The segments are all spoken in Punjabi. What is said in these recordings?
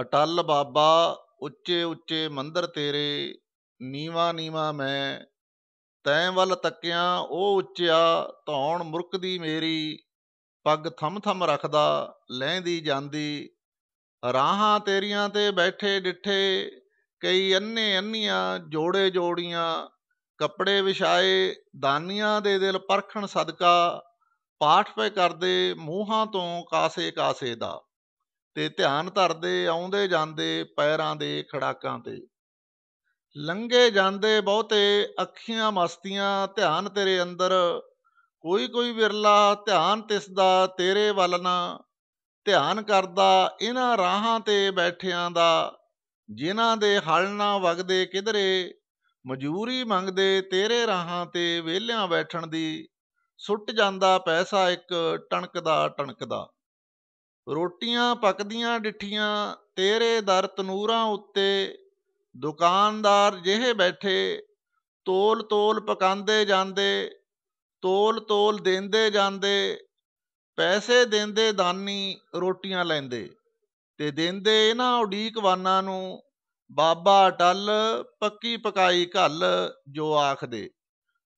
ਅਟਲ ਬਾਬਾ ਉੱਚੇ ਉੱਚੇ ਮੰਦਰ ਤੇਰੇ ਨੀਵਾ ਨੀਵਾ ਮੈਂ ਤੈਂ ਵੱਲ ਤੱਕਿਆ ਉਹ ਉੱਚਿਆ ਧੌਣ ਮੁਰਕਦੀ ਮੇਰੀ ਪੱਗ ਥਮ ਥਮ ਰੱਖਦਾ ਲਹਿੰਦੀ ਜਾਂਦੀ ਰਾਹਾਂ ਤੇਰੀਆਂ ਤੇ ਬੈਠੇ ਡਿੱਠੇ ਕਈ ਅੰਨੇ ਅੰਨੀਆਂ ਜੋੜੇ ਜੋੜੀਆਂ ਕੱਪੜੇ ਵਿਛਾਏ ਦਾਨੀਆਂ ਦੇ ਦਿਲ ਪਰਖਣ ਸਦਕਾ ਪਾਠ ਪੇ ਕਰਦੇ ਮੂੰਹਾਂ ਤੋਂ ਕਾਸੇ ਕਾਸੇ ਦਾ ਤੇ ਧਿਆਨ ਧਰਦੇ ਆਉਂਦੇ ਜਾਂਦੇ ਪੈਰਾਂ ਦੇ ਖੜਾਕਾਂ ਤੇ ਲੰਗੇ ਜਾਂਦੇ ਬਹੁਤੇ ਅੱਖੀਆਂ ਮਸਤੀਆਂ ਧਿਆਨ ਤੇਰੇ ਅੰਦਰ ਕੋਈ ਕੋਈ ਵਿਰਲਾ ਧਿਆਨ ਤਿਸ ਦਾ ਤੇਰੇ ਵੱਲ ਨਾ ਧਿਆਨ ਕਰਦਾ ਇਹਨਾਂ ਰਾਹਾਂ ਤੇ ਬੈਠਿਆਂ ਦਾ ਜਿਨ੍ਹਾਂ ਦੇ ਹਲ ਨਾ ਵਗਦੇ ਕਿਧਰੇ ਮਜੂਰੀ ਮੰਗਦੇ ਤੇਰੇ ਰਾਹਾਂ ਤੇ ਵਿਹਲਿਆਂ ਬੈਠਣ ਦੀ ਸੁੱਟ ਜਾਂਦਾ ਪੈਸਾ ਇੱਕ ਟਣਕਦਾ ਟਣਕਦਾ ਰੋਟੀਆਂ ਪੱਕਦੀਆਂ ਡਿੱਠੀਆਂ ਤੇਰੇ ਦਰ ਤਨੂਰਾਂ ਉੱਤੇ ਦੁਕਾਨਦਾਰ ਜਿਹੇ ਬੈਠੇ ਤੋਲ ਤੋਲ ਪਕਾਉਂਦੇ ਜਾਂਦੇ ਤੋਲ ਤੋਲ ਦਿੰਦੇ ਜਾਂਦੇ ਪੈਸੇ ਦਿੰਦੇ ਦਾਨੀ ਰੋਟੀਆਂ ਲੈਂਦੇ ਤੇ ਦਿੰਦੇ ਇਹਨਾਂ ਉਡੀਕਵਾਨਾਂ ਨੂੰ ਬਾਬਾ ਟੱਲ ਪੱਕੀ ਪਕਾਈ ਘੱਲ ਜੋ ਆਖਦੇ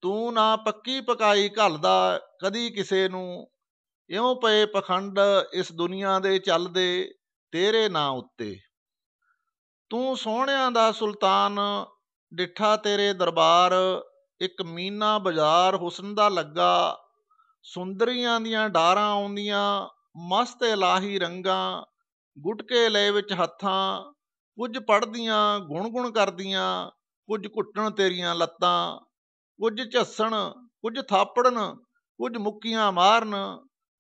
ਤੂੰ ਨਾ ਪੱਕੀ ਪਕਾਈ ਘੱਲਦਾ ਕਦੀ ਕਿਸੇ ਨੂੰ ਇਉਂ ਪਏ ਪਖੰਡ ਇਸ ਦੁਨੀਆ ਦੇ ਚੱਲਦੇ ਤੇਰੇ ਨਾਂ ਉੱਤੇ ਤੂੰ ਸੋਹਣਿਆਂ ਦਾ ਸੁਲਤਾਨ ਡਿੱਠਾ ਤੇਰੇ ਦਰਬਾਰ ਇੱਕ ਮੀਨਾ ਬਾਜ਼ਾਰ ਹੁਸਨ ਦਾ ਲੱਗਾ ਸੁੰਦਰੀਆਂ ਦੀਆਂ ਡਾਰਾਂ ਆਉਂਦੀਆਂ ਮਸਤ ਇਲਾਹੀ ਰੰਗਾਂ ਗੁਟਕੇ ਲੈ ਵਿੱਚ ਹੱਥਾਂ ਕੁਝ ਪੜਦੀਆਂ ਗੁਣ-ਗੁਣ ਕਰਦੀਆਂ ਕੁਝ ਘੁੱਟਣ ਤੇਰੀਆਂ ਲੱਤਾਂ ਕੁਝ ਝੱਸਣ ਕੁਝ ਥਾਪੜਨ ਕੁਝ ਮੁੱਕੀਆਂ ਮਾਰਨ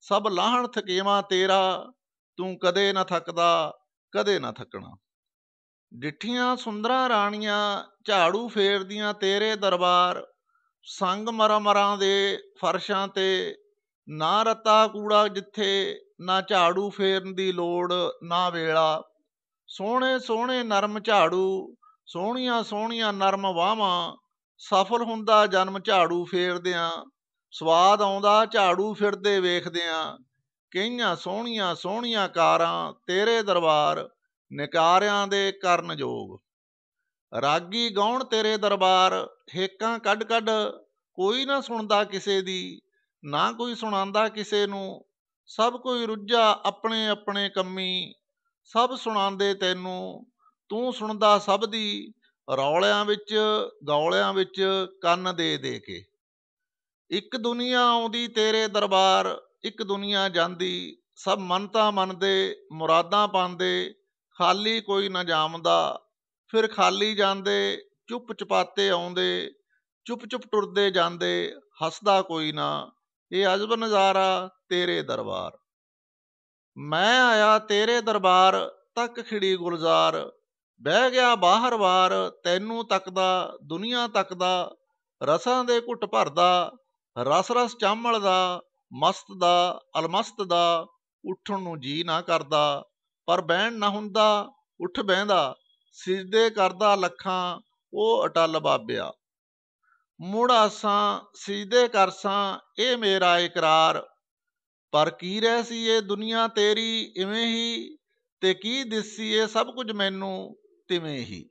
ਸਭ ਲਾਹਣ ਥਕੇਵਾ ਤੇਰਾ ਤੂੰ ਕਦੇ ਨਾ ਥੱਕਦਾ ਕਦੇ ਨਾ ਥੱਕਣਾ ਡਿੱਠੀਆਂ ਸੁੰਦਰਾ ਰਾਣੀਆਂ ਝਾੜੂ ਫੇਰਦੀਆਂ ਤੇਰੇ ਦਰਬਾਰ ਸੰਗ ਮਰਮਰਾਂ ਦੇ ਫਰਸ਼ਾਂ ਤੇ ਨਾ ਰਤਾ ਕੂੜਾ ਜਿੱਥੇ ਨਾ ਝਾੜੂ ਫੇਰਨ ਦੀ ਲੋੜ ਨਾ ਵੇਲਾ ਸੋਹਣੇ ਸੋਹਣੇ ਨਰਮ ਝਾੜੂ ਸੋਹਣੀਆਂ ਸੋਹਣੀਆਂ ਨਰਮ ਵਾਵਾਂ ਸਫਲ ਹੁੰਦਾ ਜਨਮ ਝਾੜੂ ਫੇਰਦਿਆਂ ਸਵਾਦ ਆਉਂਦਾ ਝਾੜੂ ਫਿਰਦੇ ਵੇਖਦੇ ਆਂ ਕਈਆਂ ਸੋਹਣੀਆਂ ਸੋਹਣੀਆਂ ਕਾਰਾਂ ਤੇਰੇ ਦਰਬਾਰ ਨਿਕਾਰਿਆਂ ਦੇ ਕਰਨ ਜੋਗ ਰਾਗੀ ਗਾਉਣ ਤੇਰੇ ਦਰਬਾਰ ਹੇਕਾਂ ਕੱਢ ਕੱਢ ਕੋਈ ਨਾ ਸੁਣਦਾ ਕਿਸੇ ਦੀ ਨਾ ਕੋਈ ਸੁਣਾਉਂਦਾ ਕਿਸੇ ਨੂੰ ਸਭ ਕੋਈ ਰੁੱਝਾ ਆਪਣੇ ਆਪਣੇ ਕੰਮੀ ਸਭ ਸੁਣਾਉਂਦੇ ਤੈਨੂੰ ਤੂੰ ਸੁਣਦਾ ਸਭ ਦੀ ਰੌਲਿਆਂ ਵਿੱਚ ਗੌਲਿਆਂ ਵਿੱਚ ਕੰਨ ਦੇ ਦੇ ਕੇ ਇੱਕ ਦੁਨੀਆ ਆਉਂਦੀ ਤੇਰੇ ਦਰਬਾਰ ਇੱਕ ਦੁਨੀਆ ਜਾਂਦੀ ਸਭ ਮੰਨਤਾ ਮੰਨਦੇ ਮੁਰਾਦਾਂ ਪਾਉਂਦੇ ਖਾਲੀ ਕੋਈ ਨਾ ਜਾਮਦਾ ਫਿਰ ਖਾਲੀ ਜਾਂਦੇ ਚੁੱਪ ਚਪਾਤੇ ਆਉਂਦੇ ਚੁੱਪ ਚੁੱਪ ਟੁਰਦੇ ਜਾਂਦੇ ਹੱਸਦਾ ਕੋਈ ਨਾ ਇਹ ਅਜਬ ਨਜ਼ਾਰਾ ਤੇਰੇ ਦਰਬਾਰ ਮੈਂ ਆਇਆ ਤੇਰੇ ਦਰਬਾਰ ਤੱਕ ਖਿੜੀ ਗੁਲਜ਼ਾਰ ਬਹਿ ਗਿਆ ਬਾਹਰ ਵਾਰ ਤੈਨੂੰ ਤੱਕਦਾ ਦੁਨੀਆ ਤੱਕਦਾ ਰਸਾਂ ਦੇ ਘੁੱਟ ਭਰਦਾ ਰਸ ਰਸ ਚਾਮਲ ਦਾ ਮਸਤ ਦਾ ਅਲਮਸਤ ਦਾ ਉੱਠਣ ਨੂੰ ਜੀ ਨਾ ਕਰਦਾ ਪਰ ਬਹਿਣ ਨਾ ਹੁੰਦਾ ਉੱਠ ਬਹਿੰਦਾ ਸਿਜਦੇ ਕਰਦਾ ਲੱਖਾਂ ਉਹ ਅਟਲ ਬਾਬਿਆ ਮੁੜ ਆਸਾਂ ਸਿਜਦੇ ਕਰਸਾਂ ਇਹ ਮੇਰਾ ਇਕਰਾਰ ਪਰ ਕੀ ਰਹਿ ਸੀ ਇਹ ਦੁਨੀਆ ਤੇਰੀ ਇਵੇਂ ਹੀ ਤੇ ਕੀ ਦਿਸੀ ਇਹ ਸਭ ਕੁਝ ਮੈਨੂੰ ਤਿਵੇਂ ਹੀ